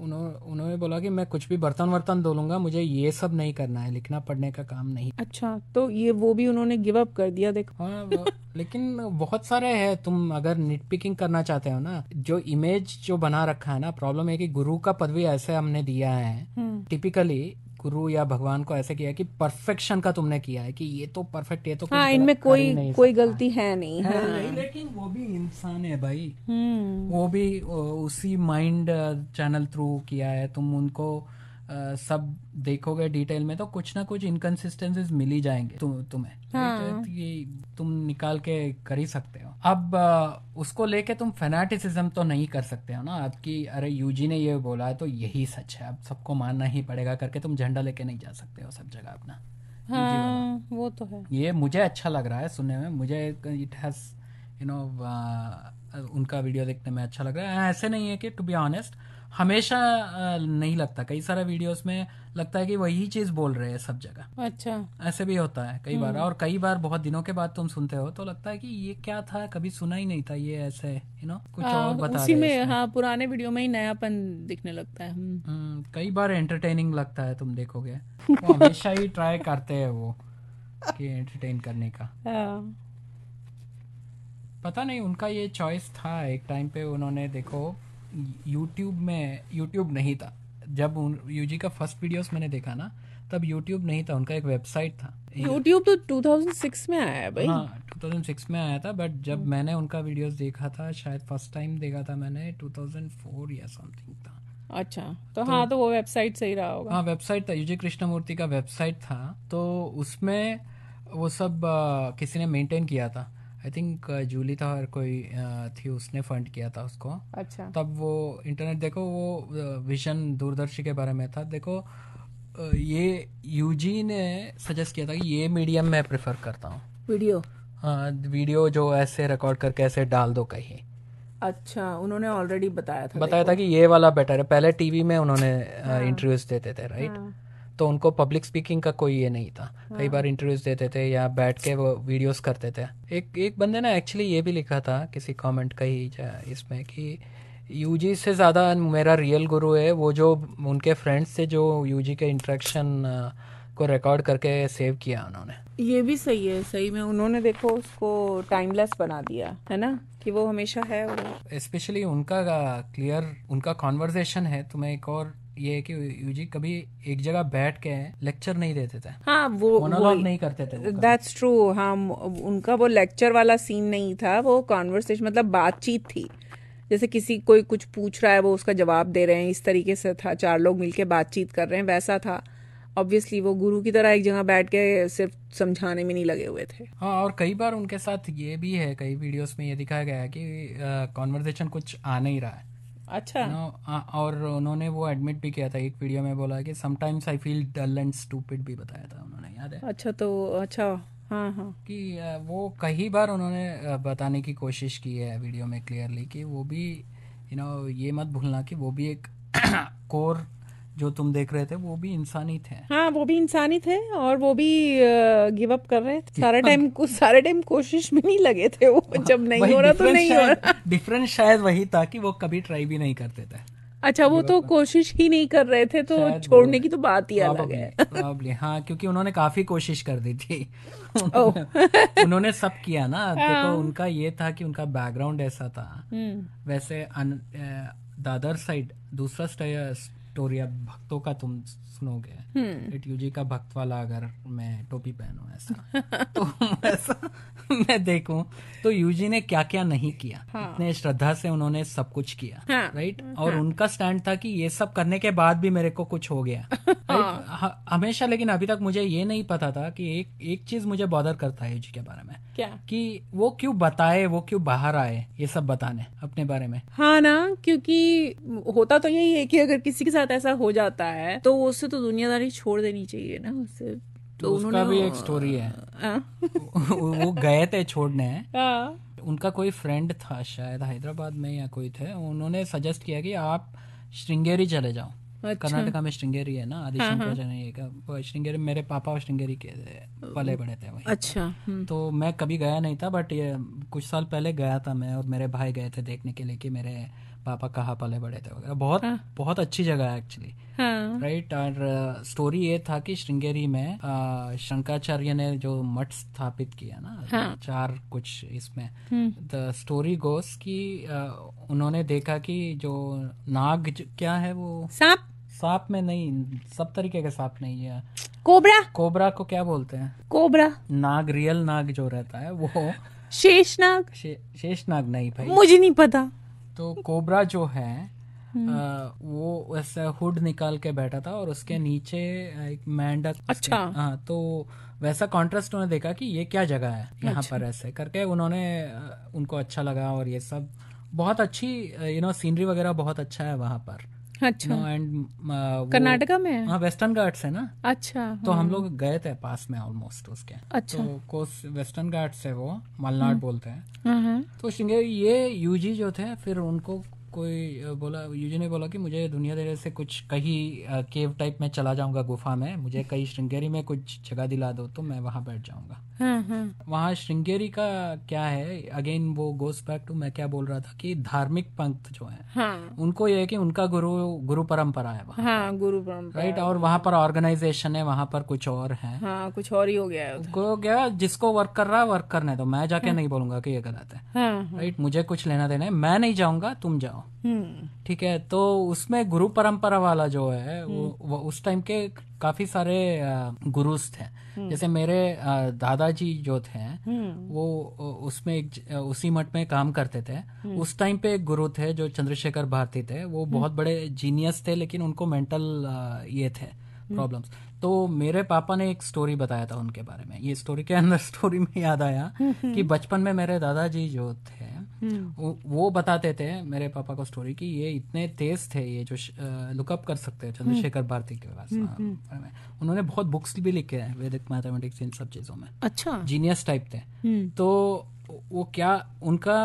उन्होंने बोला कि मैं कुछ भी बर्तन वर्तन धो लूंगा मुझे ये सब नहीं करना है लिखना पढ़ने का काम नहीं अच्छा तो ये वो भी उन्होंने गिव अप कर दिया देखो हाँ लेकिन बहुत सारे हैं तुम अगर निट पिकिंग करना चाहते हो ना जो इमेज जो बना रखा है ना प्रॉब्लम है कि गुरु का पदवी ऐसे हमने दिया है टिपिकली गुरु या भगवान को ऐसे किया कि परफेक्शन का तुमने किया है कि ये तो परफेक्ट ये तो हाँ, इनमें कोई कोई गलती है नहीं है, हाँ। नहीं लेकिन वो भी इंसान है भाई हम्म। वो भी उसी माइंड चैनल थ्रू किया है तुम उनको सब देखोगे डिटेल में तो कुछ ना कुछ इनकन्सिस्टेंसीज मिल ही जाएंगे तु, तुम्हें हाँ। तो तुम निकाल के कर ही सकते हो अब उसको लेके तुम फेनाटिसिज्म तो नहीं कर सकते हो ना आपकी अरे यूजी ने ये बोला है तो यही सच है अब सबको मानना ही पड़ेगा करके तुम झंडा लेके नहीं जा सकते हो सब जगह अपना हाँ, वो तो है ये मुझे अच्छा लग रहा है सुनने में मुझे इट हैज यू नो उनका वीडियो देखने में अच्छा लग रहा है ऐसे नहीं है कि टू बी ऑनेस्ट हमेशा नहीं लगता कई सारे वीडियोस में लगता है कि वही चीज बोल रहे हैं सब जगह अच्छा ऐसे भी होता है कई बार हम्म। और कई बार बहुत दिनों के बाद तुम सुनते हो तो लगता है कि ये क्या था कभी सुना ही नहीं था ये ऐसे यू नो कुछ आ, हाँ, और बता उसी में हाँ पुराने वीडियो में ही नयापन दिखने लगता है हम्म। हम्म, कई बार एंटरटेनिंग लगता है तुम देखोगे हमेशा ही ट्राई करते है वो एंटरटेन करने का हाँ। पता नहीं उनका ये चॉइस था एक टाइम पे उन्होंने देखो यूट्यूब में यूट्यूब नहीं था जब उन यूजी का फर्स्ट वीडियोस मैंने देखा ना तब यूट्यूब नहीं था उनका एक वेबसाइट था यूट्यूब तो 2006 में आया भाई हाँ 2006 में आया था बट जब हम्म। मैंने उनका वीडियोस देखा था शायद फर्स्ट टाइम देखा था मैंने 2004 या समथिंग था अच्छा तो, तो हाँ तो वो वेबसाइट सही रहा होगा हाँ वेबसाइट था यूजी कृष्णमूर्ति का वेबसाइट था तो उसमें वो सब किसी ने मेंटेन किया था आई थिंक जूली था और कोई uh, थी उसने फंड किया था उसको अच्छा तब वो इंटरनेट देखो वो विजन uh, दूरदर्शी के बारे में था देखो uh, ये यूजी ने सजेस्ट किया था कि ये मीडियम मैं प्रेफर करता हूँ वीडियो हाँ वीडियो जो ऐसे रिकॉर्ड करके ऐसे डाल दो कहीं अच्छा उन्होंने ऑलरेडी बताया था बताया था कि ये वाला बेटर है पहले टीवी में उन्होंने इंटरव्यूज हाँ। देते थे राइट हाँ। तो उनको पब्लिक स्पीकिंग का कोई ये नहीं था कई हाँ। बार इंटरव्यूज देते थे या बैठ के वो वीडियोस करते थे एक एक बंदे ने एक्चुअली ये भी लिखा था किसी कमेंट का ही इसमें कि यूजी से ज़्यादा मेरा रियल गुरु है वो जो उनके फ्रेंड्स से जो यूजी के इंट्रैक्शन को रिकॉर्ड करके सेव किया उन्होंने ये भी सही है सही में उन्होंने देखो उसको टाइमलेस बना दिया है ना कि वो हमेशा है स्पेशली उनका क्लियर उनका कॉन्वर्जेशन है तुम्हें तो एक और ये है कि यूजी कभी एक जगह बैठ के लेक्चर नहीं देते थे हाँ वो मोनोलॉग नहीं करते थे दैट्स ट्रू हाँ उनका वो लेक्चर वाला सीन नहीं था वो कॉन्वर्सेशन मतलब बातचीत थी जैसे किसी कोई कुछ पूछ रहा है वो उसका जवाब दे रहे हैं इस तरीके से था चार लोग मिलके बातचीत कर रहे हैं वैसा था ऑब्वियसली वो गुरु की तरह एक जगह बैठ के सिर्फ समझाने में नहीं लगे हुए थे हाँ और कई बार उनके साथ ये भी है कई वीडियोस में ये दिखाया गया है कि कॉन्वर्जेशन कुछ आ नहीं रहा है अच्छा no, और उन्होंने वो एडमिट भी किया था एक वीडियो में बोला कि sometimes I feel dull and stupid भी बताया था उन्होंने याद है अच्छा तो अच्छा हाँ हाँ कि वो कई बार उन्होंने बताने की कोशिश की है वीडियो में क्लियरली कि वो भी यू you नो know, ये मत भूलना कि वो भी एक कोर जो तुम देख रहे थे वो भी इंसानी थे हाँ वो भी इंसानी थे और वो भी गिव अप कर रहे थे सारा टाइम सारे टाइम कोशिश में नहीं लगे थे वो जब नहीं हो रहा तो नहीं हो रहा डिफरेंस शायद वही था कि वो कभी ट्राई भी नहीं करते थे अच्छा वो तो कोशिश ही नहीं कर रहे थे तो छोड़ने की तो बात ही अलग है प्रॉब्ली हाँ क्योंकि उन्होंने काफी कोशिश कर दी थी उन्होंने सब किया ना हाँ। देखो उनका ये था कि उनका बैकग्राउंड ऐसा था हम्म। वैसे दादर साइड दूसरा विक्टोरिया भक्तों का तुम स्नोग इट यूजी का भक्त वाला अगर मैं टोपी पहनू ऐसा तो ऐसा मैं देखूं तो यूजी ने क्या क्या नहीं किया हाँ. इतने श्रद्धा से उन्होंने सब कुछ किया हाँ. राइट हाँ. और उनका स्टैंड था कि ये सब करने के बाद भी मेरे को कुछ हो गया हाँ. हमेशा लेकिन अभी तक मुझे ये नहीं पता था कि एक एक चीज मुझे बॉदर करता है यूजी के बारे में क्या कि वो क्यों बताए वो क्यों बाहर आए ये सब बताने अपने बारे में हाँ ना क्योंकि होता तो यही है कि अगर किसी के साथ ऐसा हो जाता है तो उसे तो दुनियादारी छोड़ देनी चाहिए ना उसे तो, तो उसका भी एक स्टोरी है वो गए थे छोड़ने उनका कोई फ्रेंड था शायद हैदराबाद में या कोई थे उन्होंने सजेस्ट किया कि आप श्रृंगेरी चले जाओ अच्छा। कर्नाटका में श्रृंगेरी है ना हाँ, आदिशंकर हाँ। श्रृंगेरी मेरे पापा श्रृंगेरी के पले बड़े थे वहीं अच्छा हम्म। तो मैं कभी गया नहीं था बट ये कुछ साल पहले गया था मैं और मेरे भाई गए थे देखने के लिए कि मेरे पापा कहाँ पले बड़े थे वगैरह बहुत हाँ. बहुत अच्छी जगह है एक्चुअली राइट हाँ। और स्टोरी uh, ये था कि श्रृंगेरी में uh, शंकराचार्य ने जो मठ स्थापित किया ना हाँ. चार कुछ इसमें द स्टोरी गोस की आ, उन्होंने देखा कि जो नाग जो, क्या है वो सांप सांप में नहीं सब तरीके का सांप नहीं है कोबरा कोबरा को क्या बोलते हैं कोबरा नाग रियल नाग जो रहता है वो शेषनाग शे, शेषनाग नहीं भाई मुझे नहीं पता तो कोबरा जो है हम्म। आ, वो वैसे हुड निकाल के बैठा था और उसके नीचे एक मेंढक अच्छा हाँ तो वैसा कॉन्ट्रास्ट उन्होंने देखा कि ये क्या जगह है यहाँ अच्छा। पर ऐसे करके उन्होंने उनको अच्छा लगा और ये सब बहुत अच्छी यू नो सीनरी वगैरह बहुत अच्छा है वहाँ पर अच्छा एंड uh, कर्नाटका में हाँ वेस्टर्न घाट्स है ना अच्छा तो हम हाँ। लोग गए थे पास में ऑलमोस्ट उसके अच्छा तो वेस्टर्न घाट्स है वो मलनाड हम्म। बोलते हैं हाँ, हाँ। तो शिंगे ये यूजी जो थे फिर उनको कोई बोला यूजी ने बोला कि मुझे दुनियादारी से कुछ कहीं केव टाइप में चला जाऊंगा गुफा में मुझे कहीं श्रृंगेरी में कुछ जगह दिला दो तो मैं वहां बैठ जाऊंगा हम्म, हम्म। वहाँ श्रृंगेरी का क्या है अगेन वो गोस बैक टू मैं क्या बोल रहा था कि धार्मिक पंथ जो है हाँ। उनको ये है कि उनका गुरु गुरु परंपरा है हाँ, गुरु परंपरा राइट और वहाँ पर ऑर्गेनाइजेशन है वहाँ पर कुछ और है हाँ, कुछ और ही हो गया है हो गया जिसको वर्क कर रहा है वर्क करने तो मैं जाके नहीं बोलूंगा कि ये गलत है राइट मुझे कुछ लेना देना है मैं नहीं जाऊंगा तुम जाओ हम्म। ठीक है तो उसमें गुरु परंपरा वाला जो है वो, हम्म। वो उस टाइम के काफी सारे गुरुस थे हम्म। जैसे मेरे दादाजी जो थे वो उसमें एक उसी मठ में काम करते थे उस टाइम पे एक गुरु थे जो चंद्रशेखर भारती थे वो बहुत बड़े जीनियस थे लेकिन उनको मेंटल ये थे प्रॉब्लम्स तो मेरे पापा ने एक स्टोरी बताया था उनके बारे में ये स्टोरी के अंदर स्टोरी में याद आया कि बचपन में मेरे दादाजी जो थे हम्म। वो, बताते थे मेरे पापा को स्टोरी कि ये इतने तेज थे ये जो लुकअप कर सकते हैं चंद्रशेखर हम्म। भारती के पास हम्म, हाँ, उन्होंने बहुत बुक्स भी लिखे हैं वैदिक मैथमेटिक्स इन सब चीजों में अच्छा जीनियस टाइप थे तो वो क्या उनका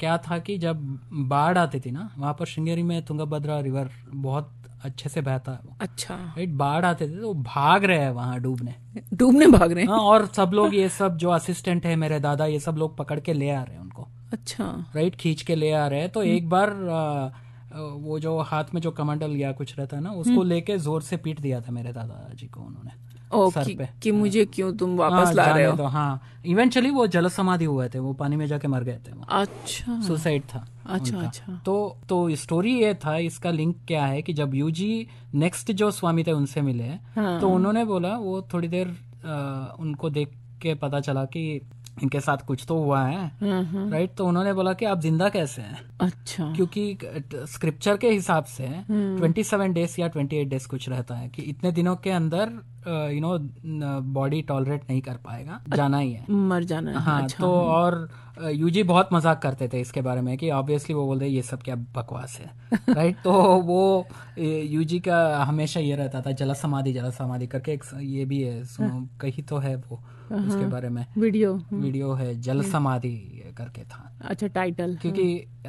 क्या था कि जब बाढ़ आती थी ना वहां पर श्रृंगेरी में तुंगभद्रा रिवर बहुत अच्छे से बहता है अच्छा राइट बाढ़ आते थे तो भाग रहे हैं वहां डूबने डूबने भाग रहे हैं हाँ, और सब लोग ये सब जो असिस्टेंट है मेरे दादा ये सब लोग पकड़ के ले आ रहे हैं उनको अच्छा राइट खींच के ले आ रहे हैं तो हम्म। एक बार आ, वो जो हाथ में जो कमंडल या कुछ रहता है ना उसको हम्म। लेके जोर से पीट दिया था मेरे दादाजी को उन्होंने ओ, सर कि, पे कि हाँ। मुझे क्यों तुम हाँ, वापस ला रहे हो हाँ इवेंचुअली वो जल समाधि हुए थे वो पानी में जाके मर गए थे अच्छा सुसाइड था अच्छा अच्छा तो तो स्टोरी ये था इसका लिंक क्या है कि जब यूजी नेक्स्ट जो स्वामी थे उनसे मिले हाँ। तो उन्होंने बोला वो थोड़ी देर आ, उनको देख के पता चला कि इनके साथ कुछ तो हुआ है राइट तो उन्होंने बोला कि आप जिंदा कैसे हैं अच्छा क्योंकि स्क्रिप्चर के हिसाब से ट्वेंटी सेवन डेज या ट्वेंटी एट डेज कुछ रहता है कि इतने दिनों के अंदर यू नो बॉडी टॉलरेट नहीं कर पाएगा अच्छा, जाना ही है मर जाना है हाँ अच्छा, तो और यूजी बहुत मजाक करते थे इसके बारे में कि ऑब्वियसली वो बोलते ये सब क्या बकवास है राइट तो वो यूजी का हमेशा ये रहता था जला समाधि जला समाधि करके एक ये भी है सुनो हाँ। कहीं तो है वो हाँ, उसके हाँ। बारे में वीडियो वीडियो है जल समाधि करके था अच्छा टाइटल क्योंकि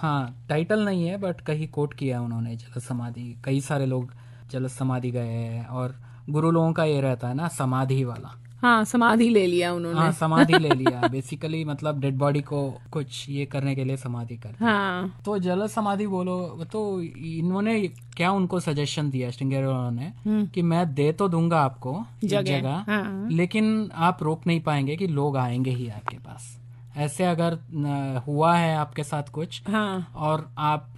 हाँ टाइटल नहीं है बट कहीं कोट किया उन्होंने जल समाधि कई सारे लोग जल समाधि गए और गुरु लोगों का ये रहता है ना समाधि वाला हाँ समाधि ले लिया उन्होंने हाँ समाधि ले लिया बेसिकली मतलब डेड बॉडी को कुछ ये करने के लिए समाधि कर हाँ तो जल समाधि बोलो तो इन्होंने क्या उनको सजेशन दिया श्रृंगेर ने हम्म। कि मैं दे तो दूंगा आपको जगह, हाँ। लेकिन आप रोक नहीं पाएंगे कि लोग आएंगे ही आपके पास ऐसे अगर हुआ है आपके साथ कुछ हाँ. और आप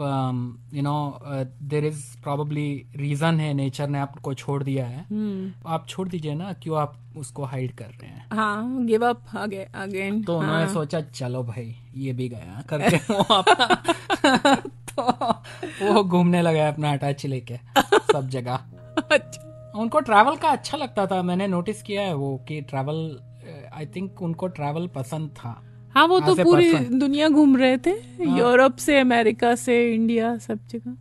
you know there is probably reason है नेचर ने आपको छोड़ दिया है हुँ. हम्म। आप छोड़ दीजिए ना क्यों आप उसको हाइड कर रहे हैं हाँ गिव अप अगेन तो उन्होंने हाँ। सोचा चलो भाई ये भी गया करके तो वो घूमने लगा अपना अटैच लेके सब जगह अच्छा। उनको ट्रैवल का अच्छा लगता था मैंने नोटिस किया है वो कि ट्रैवल आई थिंक उनको ट्रैवल पसंद था हाँ वो तो पूरी दुनिया घूम रहे थे हाँ। यूरोप से अमेरिका से इंडिया सब जगह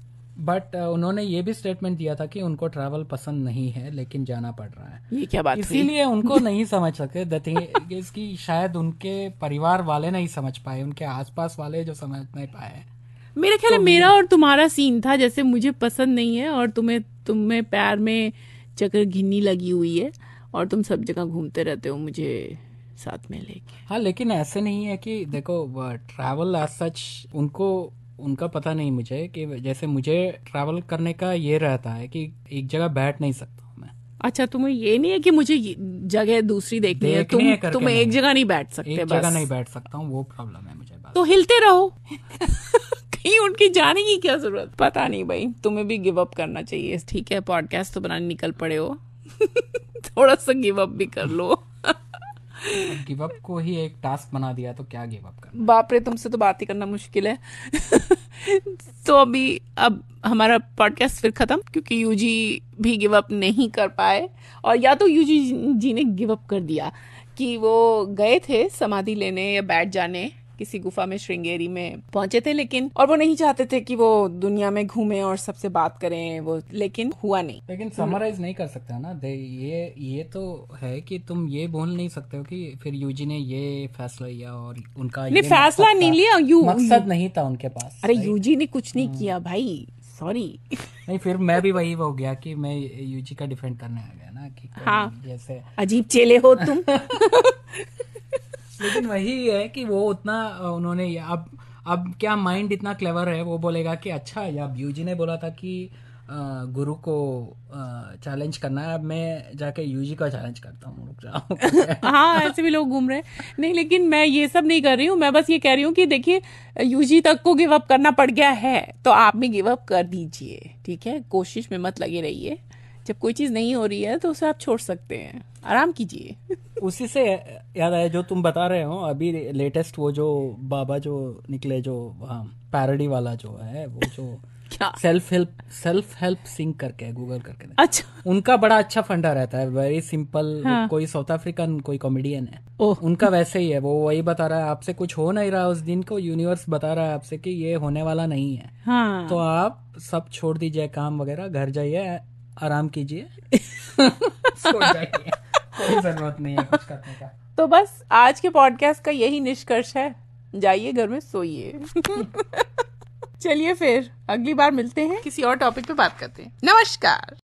बट uh, उन्होंने ये भी स्टेटमेंट दिया था कि उनको ट्रैवल पसंद नहीं है लेकिन जाना पड़ रहा है ये क्या बात इसीलिए उनको नहीं समझ सकते इसकी शायद उनके परिवार वाले नहीं समझ पाए उनके आसपास वाले जो समझ नहीं पाए मेरे ख्याल तो मेरा और तुम्हारा सीन था जैसे मुझे पसंद नहीं है और तुम्हें तुम्हें पैर में चक्र घिन्नी लगी हुई है और तुम सब जगह घूमते रहते हो मुझे साथ में लेके हाँ लेकिन ऐसे नहीं है कि देखो ट्रैवल एज सच उनको उनका पता नहीं मुझे कि जैसे मुझे ट्रैवल करने का ये रहता है कि एक जगह बैठ नहीं सकता अच्छा तुम्हें ये नहीं है कि मुझे जगह दूसरी देखनी है तुम तुम एक जगह नहीं बैठ सकते एक जगह नहीं बैठ सकता हूँ वो प्रॉब्लम है मुझे तो हिलते रहो कहीं उनकी जाने की क्या जरूरत पता नहीं भाई तुम्हें भी गिव अप करना चाहिए ठीक है पॉडकास्ट तो बनाने निकल पड़े हो थोड़ा सा गिव अप भी कर लो गिव अप को ही एक टास्क बना दिया तो क्या गिव अप करना बाप रे तुमसे तो बात ही करना मुश्किल है तो अभी अब हमारा पॉडकास्ट फिर खत्म क्योंकि यूजी भी गिव अप नहीं कर पाए और या तो यूजी जी ने गिव अप कर दिया कि वो गए थे समाधि लेने या बैठ जाने किसी गुफा में श्रृंगेरी में पहुंचे थे लेकिन और वो नहीं चाहते थे कि वो दुनिया में घूमे और सबसे बात करें वो लेकिन हुआ नहीं लेकिन समराइज नहीं कर सकता ना दे ये ये तो है कि तुम ये बोल नहीं सकते हो कि फिर यूजी ने ये फैसला लिया और उनका नहीं फैसला नहीं लिया यू मकसद नहीं था उनके पास अरे यूजी ने कुछ नहीं हम्म। किया भाई सॉरी नहीं फिर मैं भी वही हो गया कि मैं यूजी का डिफेंड करने आ गया ना कि हाँ जैसे अजीब चेले हो तुम लेकिन वही है कि वो उतना उन्होंने अब अब क्या माइंड इतना क्लेवर है वो बोलेगा कि अच्छा या यूजी ने बोला था कि गुरु को चैलेंज करना है अब मैं जाके यूजी का चैलेंज करता हूँ हाँ ऐसे भी लोग घूम रहे हैं नहीं लेकिन मैं ये सब नहीं कर रही हूँ मैं बस ये कह रही हूँ कि देखिए यूजी तक को गिव अप करना पड़ गया है तो आप भी गिव अप कर दीजिए ठीक है कोशिश में मत लगे रहिए जब कोई चीज नहीं हो रही है तो उसे आप छोड़ सकते हैं आराम कीजिए उसी से याद आया जो तुम बता रहे हो अभी लेटेस्ट वो जो बाबा जो निकले जो पैरडी वाला जो है वो जो सेल्फ हेल्प सेल्फ हेल्प सिंग करके गूगल करके अच्छा उनका बड़ा अच्छा फंडा रहता है वेरी सिंपल हाँ। कोई साउथ अफ्रीकन कोई कॉमेडियन है ओह। उनका वैसे ही है वो वही बता रहा है आपसे कुछ हो नहीं रहा उस दिन को यूनिवर्स बता रहा है आपसे कि ये होने वाला नहीं है हाँ। तो आप सब छोड़ दीजिए काम वगैरह घर जाइए आराम कीजिए कोई जरूरत नहीं है कुछ करने का तो बस आज के पॉडकास्ट का यही निष्कर्ष है जाइए घर में सोइए चलिए फिर अगली बार मिलते हैं किसी और टॉपिक पे बात करते हैं नमस्कार